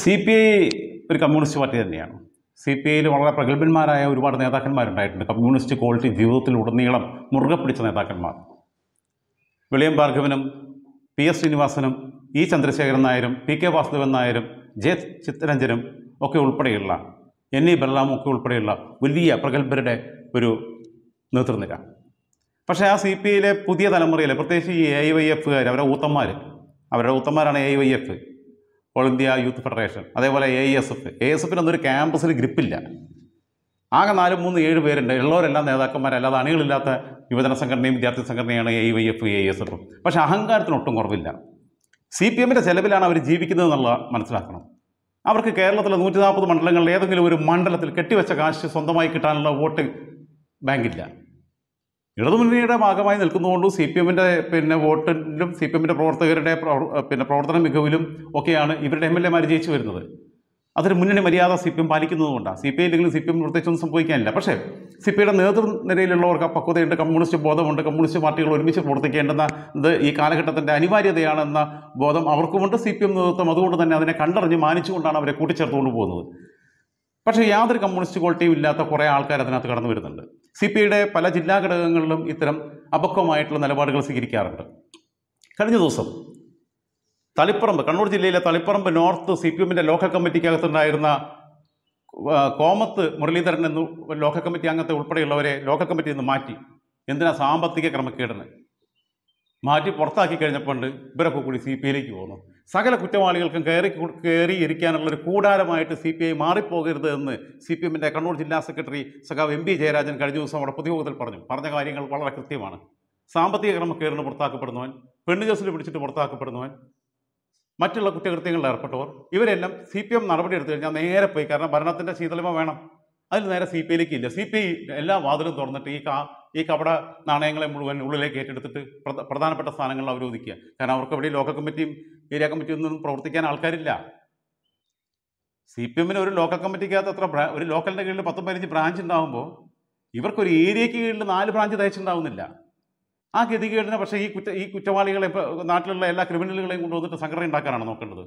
C P I ഒരു communist party തന്നെയാണ് C P ഐയിൽ വളരെ പ്രഗത്ഭന്മാരായ ഒരുപാട് നേതാക്കന്മാരുണ്ടായിട്ടുണ്ട് കമ്മ്യൂണിസ്റ്റ് ക്വാളിറ്റി ഉടനീളം മുറുകെ പിടിച്ച നേതാക്കന്മാർ വിളിയം ഭാർഗവനും പി എസ് ശ്രീനിവാസനും ഇ ചന്ദ്രശേഖരൻ നായരും പി കെ വാസുദേവൻ നായരും ജെ ചിത്തരഞ്ജനും ഒക്കെ ഉൾപ്പെടെയുള്ള എൻ ഇ ബെല്ലാമും ഒക്കെ ഉൾപ്പെടെയുള്ള വലിയ പ്രഗത്ഭരുടെ ഒരു നേതൃനിര പക്ഷേ ആ സി പി ഐയിലെ പുതിയ തലമുറയിലെ പ്രത്യേകിച്ച് ഈ എ ഐ വൈ എഫുകാർ അവരുടെ ഊത്തന്മാർ അവരുടെ ഊത്തന്മാരാണ് A I Y F all India youth federation അതേപോലെ A S F A S എഫിന് അന്നൊരു ക്യാമ്പസിൽ ഗ്രിപ്പില്ല ആകെ നാല് മൂന്ന് ഏഴ് പേരുണ്ട് ഉള്ളവരെല്ലാം നേതാക്കന്മാരല്ലാതെ അണികളില്ലാത്ത യുവജന സംഘടനയും വിദ്യാർത്ഥി സംഘടനയാണ് A Y F A S എഫും പക്ഷേ അഹങ്കാരത്തിന് ഒട്ടും കുറവില്ല സി പി എമ്മിൻ്റെ ചെലവിലാണ് അവർ ജീവിക്കുന്നത് എന്നുള്ള മനസ്സിലാക്കണം അവർക്ക് കേരളത്തിലെ നൂറ്റി നാൽപ്പത് മണ്ഡലങ്ങളിൽ ഏതെങ്കിലും ഒരു മണ്ഡലത്തിൽ കെട്ടിവെച്ച കാശ് സ്വന്തമായി കിട്ടാനുള്ള വോട്ട് ബാങ്കില്ല ഇടതുമുന്നണിയുടെ ഭാഗമായി നിൽക്കുന്നതുകൊണ്ടും സി പി എമ്മിൻ്റെ പിന്നെ വോട്ടിലും സി പി എമ്മിൻ്റെ പ്രവർത്തകരുടെ പിന്നെ പ്രവർത്തന മികവിലും ഒക്കെയാണ് ഇവരുടെ എം എൽ എമാർ ജയിച്ചു വരുന്നത് അതൊരു മുന്നണി മര്യാദ സി പി എം പാലിക്കുന്നതുകൊണ്ടാണ് സി പി ഐ ഇല്ലെങ്കിലും സി പി എം പ്രത്യേകിച്ചൊന്നും സംഭവിക്കാനില്ല പക്ഷേ സി പി ഐയുടെ നേതൃനിരയിലുള്ളവർക്ക് പക്വതയുണ്ട് കമ്മ്യൂണിസ്റ്റ് ബോധമുണ്ട് കമ്മ്യൂണിസ്റ്റ് പാർട്ടികൾ ഒരുമിച്ച് പ്രവർത്തിക്കേണ്ടെന്ന ഇത് ഈ കാലഘട്ടത്തിൻ്റെ അനിവാര്യതയാണെന്ന ബോധം അവർക്കുമുണ്ട് സി പി എം നേതൃത്വം അതുകൊണ്ട് തന്നെ അതിനെ കണ്ടറിഞ്ഞ് മാനിച്ചുകൊണ്ടാണ് അവരെ കൂട്ടിച്ചേർത്തുകൊണ്ട് പോകുന്നത് പക്ഷേ യാതൊരു കമ്മ്യൂണിസ്റ്റ് ക്വാളിറ്റിയും ഇല്ലാത്ത കുറേ ആൾക്കാർ അതിനകത്ത് കടന്നു വരുന്നുണ്ട് സി പി ഐയുടെ പല ജില്ലാ ഘടകങ്ങളിലും ഇത്തരം അപക്വമായിട്ടുള്ള നിലപാടുകൾ സ്വീകരിക്കാറുണ്ട് കഴിഞ്ഞ ദിവസം തളിപ്പറമ്പ് കണ്ണൂർ ജില്ലയിലെ തളിപ്പറമ്പ് നോർത്ത് സി പി എമ്മിൻ്റെ ലോക്കൽ കമ്മിറ്റിക്കകത്തുണ്ടായിരുന്ന കോമത്ത് മുരളീധരൻ എന്ന ലോക്കൽ കമ്മിറ്റി അംഗത്തെ ഉൾപ്പെടെയുള്ളവരെ ലോക്കൽ കമ്മിറ്റിയിൽ നിന്ന് മാറ്റി എന്തിനാ സാമ്പത്തിക ക്രമക്കേടിന് മാറ്റി പുറത്താക്കി കഴിഞ്ഞപ്പോൾ ഇവരൊക്കെ കൂടി സി പി ഐയിലേക്ക് പോകുന്നു സകല കുറ്റവാളികൾക്കും കയറി കയറി ഇരിക്കാനുള്ളൊരു കൂടാരമായിട്ട് സി പി ഐ മാറിപ്പോകരുത് എന്ന് സി പി എമ്മിൻ്റെ കണ്ണൂർ ജില്ലാ സെക്രട്ടറി സഖാവ് എം പി ജയരാജൻ കഴിഞ്ഞ ദിവസം അവിടെ പൊതുയോഗത്തിൽ പറഞ്ഞു പറഞ്ഞ കാര്യങ്ങൾ വളരെ കൃത്യമാണ് സാമ്പത്തിക ക്രമക്കേറിന് പുറത്താക്കപ്പെടുന്നവൻ പെണ്ണ് കേസിൽ പിടിച്ചിട്ട് പുറത്താക്കപ്പെടുന്നവൻ മറ്റുള്ള കുറ്റകൃത്യങ്ങളിൽ ഏർപ്പെട്ടവർ ഇവരെല്ലാം സി പി എം നടപടി എടുത്തു കഴിഞ്ഞാൽ നേരെ പോയി കാരണം ഭരണത്തിൻ്റെ ശീതളിമ വേണം അതിൽ നേരെ സി പി ഐയിലേക്ക് ഇല്ല സി പി ഐ എല്ലാ വാതിലും തുറന്നിട്ട് ഈ കാ ഈ കപട നാണയങ്ങളെ മുഴുവൻ ഉള്ളിലേക്ക് ഏറ്റെടുത്തിട്ട് പ്രധാനപ്പെട്ട സ്ഥാനങ്ങളിൽ അവരോധിക്കുക കാരണം അവർക്ക് എവിടെയും ലോക കമ്മിറ്റിയും ഏരിയ കമ്മിറ്റിയിൽ നിന്നും പ്രവർത്തിക്കാൻ ആൾക്കാരില്ല സി പി എമ്മിന് ഒരു ലോക്കൽ കമ്മിറ്റിക്കകത്ത് എത്ര ഒരു ലോക്കലിൻ്റെ കീഴിൽ പത്തും പതിനഞ്ച് ബ്രാഞ്ച് ഉണ്ടാകുമ്പോൾ ഇവർക്കൊരു ഏരിയയ്ക്ക് കീഴിൽ നാല് ബ്രാഞ്ച് തയ്ച്ചിട്ടുണ്ടാവുന്നില്ല ആ ഗതികേടിനെ പക്ഷേ ഈ കുറ്റ ഈ കുറ്റവാളികളെ നാട്ടിലുള്ള എല്ലാ ക്രിമിനലുകളെയും കൊണ്ടുവന്നിട്ട് സംഘടന ഉണ്ടാക്കാനാണ് നോക്കേണ്ടത്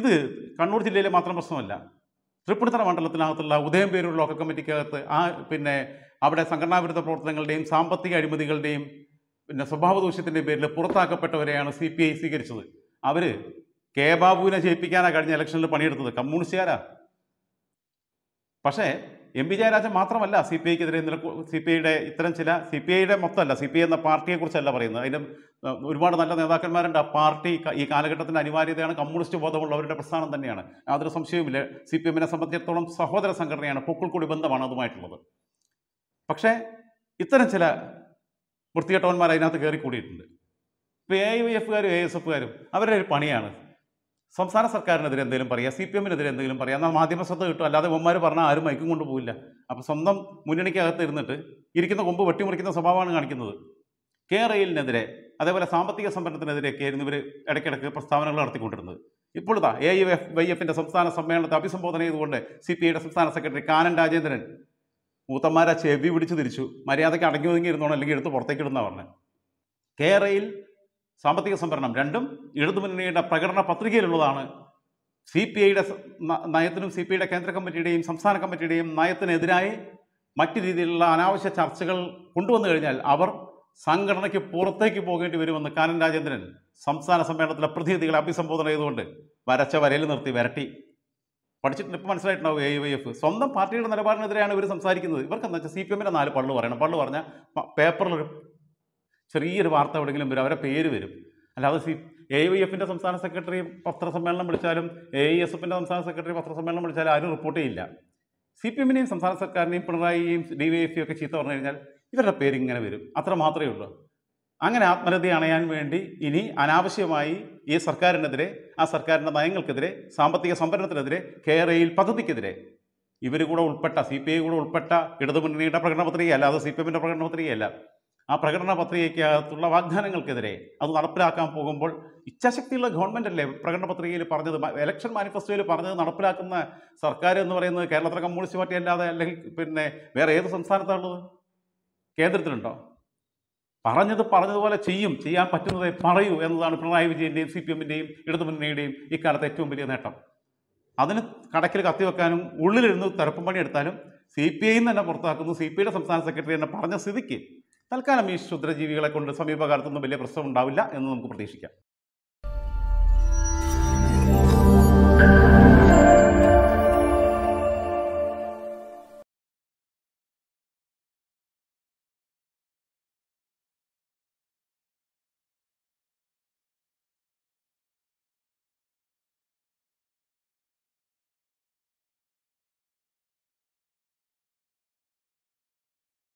ഇത് കണ്ണൂർ ജില്ലയിലെ മാത്രം പ്രശ്നമല്ല തൃപ്പൂണിത്തറ മണ്ഡലത്തിനകത്തുള്ള ഉദയം പേരൂർ ലോക്കൽ കമ്മിറ്റിക്കകത്ത് ആ പിന്നെ അവിടെ വിരുദ്ധ പ്രവർത്തനങ്ങളുടെയും സാമ്പത്തിക അഴിമതികളുടെയും പിന്നെ സ്വഭാവദൂഷ്യത്തിൻ്റെ പേരിൽ പുറത്താക്കപ്പെട്ടവരെയാണ് സി പി ഐ സ്വീകരിച്ചത് അവർ കെ ബാബുവിനെ ജയിപ്പിക്കാനാണ് കഴിഞ്ഞ ഇലക്ഷനിൽ പണിയെടുത്തത് കമ്മ്യൂണിസ്റ്റുകാരാ പക്ഷേ എം പി ജയരാജൻ മാത്രമല്ല സി പി ഐക്കെതിരെ ഇന്നലെ സി പി ഐയുടെ ഇത്തരം ചില സി പി ഐയുടെ മൊത്തമല്ല സി പി ഐ എന്ന പാർട്ടിയെക്കുറിച്ചല്ല പറയുന്നത് അതിൻ്റെ ഒരുപാട് നല്ല നേതാക്കന്മാരുണ്ട് ആ പാർട്ടി ഈ കാലഘട്ടത്തിൻ്റെ അനിവാര്യതയാണ് കമ്മ്യൂണിസ്റ്റ് ബോധമുള്ളവരുടെ പ്രസ്ഥാനം തന്നെയാണ് യാതൊരു സംശയവുമില്ല സി പി എമ്മിനെ സംബന്ധിച്ചിടത്തോളം സഹോദര സംഘടനയാണ് പൊക്കിൾക്കൂടി ബന്ധമാണ് അതുമായിട്ടുള്ളത് പക്ഷേ ഇത്തരം ചില വൃത്തികെട്ടവന്മാർ അതിനകത്ത് കയറിക്കൂടിയിട്ടുണ്ട് കൂടിയിട്ടുണ്ട് ഇപ്പോൾ എ ഐ വൈ എഫുകാരും എ എസ് എഫുകാരും അവരുടെ ഒരു പണിയാണ് സംസ്ഥാന സർക്കാരിനെതിരെ എന്തെങ്കിലും പറയുക സി പി എമ്മിനെതിരെ എന്തെങ്കിലും പറയുക എന്നാൽ മാധ്യമ ശ്രദ്ധ കിട്ടും അല്ലാതെ ഒന്മാർ പറഞ്ഞാൽ ആരും മയക്കും കൊണ്ട് പോവില്ല അപ്പോൾ സ്വന്തം മുന്നണിക്കകത്ത് ഇരുന്നിട്ട് ഇരിക്കുന്ന കൊമ്പ് വെട്ടിമുറിക്കുന്ന സ്വഭാവമാണ് കാണിക്കുന്നത് കെ റെയിലിനെതിരെ അതേപോലെ സാമ്പത്തിക സംഭരണത്തിനെതിരെയൊക്കെ ആയിരുന്നു ഇവർ ഇടയ്ക്കിടയ്ക്ക് പ്രസ്താവനകൾ നടത്തിക്കൊണ്ടിരുന്നത് ഇപ്പോൾ എ ഐ എഫ് വൈ എഫിൻ്റെ സംസ്ഥാന സമ്മേളനത്തെ അഭിസംബോധന ചെയ്തുകൊണ്ട് സി പി ഐയുടെ സംസ്ഥാന സെക്രട്ടറി കാനൻ രാജേന്ദ്രൻ മൂത്തന്മാരെ ചെവി പിടിച്ച് തിരിച്ചു മര്യാദയ്ക്ക് അടങ്ങി ഒതുങ്ങി ഇരുന്നോണം അല്ലെങ്കിൽ എടുത്ത് പുറത്തേക്ക് ഇടുന്ന പറഞ്ഞത് കേരയിൽ സാമ്പത്തിക സംവരണം രണ്ടും ഇടതുമുന്നണിയുടെ പ്രകടന പത്രികയിലുള്ളതാണ് സി പി ഐയുടെ നയത്തിനും സി പി ഐയുടെ കേന്ദ്ര കമ്മിറ്റിയുടെയും സംസ്ഥാന കമ്മിറ്റിയുടെയും നയത്തിനെതിരായി മറ്റു രീതിയിലുള്ള അനാവശ്യ ചർച്ചകൾ കൊണ്ടുവന്നു കഴിഞ്ഞാൽ അവർ സംഘടനയ്ക്ക് പുറത്തേക്ക് പോകേണ്ടി വരുമെന്ന് കാനൻ രാജേന്ദ്രൻ സംസ്ഥാന സമ്മേളനത്തിലെ പ്രതിനിധികളെ അഭിസംബോധന ചെയ്തുകൊണ്ട് വരച്ച വരയിൽ നിർത്തി വരട്ടി പഠിച്ചിട്ട് ഇപ്പോൾ മനസ്സിലായിട്ടുണ്ടാവും എ വൈ എഫ് സ്വന്തം പാർട്ടിയുടെ നിലപാടിനെതിരെയാണ് ഇവർ സംസാരിക്കുന്നത് ഇവർക്ക് എന്താ വെച്ചാൽ സി പി എമ്മിൻ്റെ നാല് പള്ളു പറയണം പള്ളു പറഞ്ഞാൽ പേപ്പറിലൊരു ചെറിയൊരു വാർത്ത എവിടെയെങ്കിലും വരും അവരെ പേര് വരും അല്ലാതെ സി എ വൈ എഫിൻ്റെ സംസ്ഥാന സെക്രട്ടറി പത്രസമ്മേളനം വിളിച്ചാലും എ ഐ എസ് എഫിൻ്റെ സംസ്ഥാന സെക്രട്ടറി പത്രസമ്മേളനം വിളിച്ചാലും ആരും റിപ്പോർട്ട് ചെയ്യില്ല സി പി എമ്മിനെയും സംസ്ഥാന സർക്കാരിനെയും പിണറായിയും ഡി വൈ എഫ് ഒക്കെ ചീത്ത പറഞ്ഞു കഴിഞ്ഞാൽ ഇവരുടെ പേര് ഇങ്ങനെ വരും അത്ര മാത്രമേ ഉള്ളൂ അങ്ങനെ ആത്മരതി അണയാൻ വേണ്ടി ഇനി അനാവശ്യമായി ഈ സർക്കാരിനെതിരെ ആ സർക്കാരിൻ്റെ നയങ്ങൾക്കെതിരെ സാമ്പത്തിക സംഭരണത്തിനെതിരെ കേരയിൽ പദ്ധതിക്കെതിരെ ഇവർ കൂടെ ഉൾപ്പെട്ട സി പി ഐ കൂടെ ഉൾപ്പെട്ട ഇടതുമുന്നണിയുടെ പ്രകടന പത്രികയല്ല അത് സി പി എമ്മിൻ്റെ പ്രകടന പത്രികയല്ല ആ പ്രകടന പത്രികയ്ക്കകത്തുള്ള വാഗ്ദാനങ്ങൾക്കെതിരെ അത് നടപ്പിലാക്കാൻ പോകുമ്പോൾ ഇച്ഛാശക്തിയുള്ള ഗവൺമെൻ്റ് അല്ലേ പ്രകടന പത്രികയിൽ പറഞ്ഞത് ഇലക്ഷൻ മാനിഫെസ്റ്റോയിൽ പറഞ്ഞത് നടപ്പിലാക്കുന്ന സർക്കാർ എന്ന് പറയുന്നത് കേരളത്തിലെ കമ്മ്യൂണിസ്റ്റ് പാർട്ടി അല്ലാതെ അല്ലെങ്കിൽ പിന്നെ വേറെ ഏത് സംസ്ഥാനത്താണുള്ളത് കേന്ദ്രത്തിലുണ്ടോ പറഞ്ഞത് പറഞ്ഞതുപോലെ ചെയ്യും ചെയ്യാൻ പറ്റുന്നതേ പറയൂ എന്നതാണ് പിണറായി വിജയൻ്റെയും സി പി എമ്മിൻ്റെയും ഇടതുമുന്നണിയുടെയും ഇക്കാലത്ത് ഏറ്റവും വലിയ നേട്ടം അതിന് കടക്കിൽ കത്തിവെക്കാനും ഉള്ളിലിരുന്ന് തെരപ്പം പണിയെടുത്താലും സി പി ഐ തന്നെ പുറത്താക്കുന്നു സി പി ഐയുടെ സംസ്ഥാന സെക്രട്ടറി തന്നെ പറഞ്ഞ സ്ഥിതിക്ക് തൽക്കാലം ഈ ക്ഷുദ്രജീവികളെ കൊണ്ട് സമീപകാലത്തൊന്നും വലിയ പ്രശ്നം ഉണ്ടാവില്ല എന്ന് നമുക്ക് പ്രതീക്ഷിക്കാം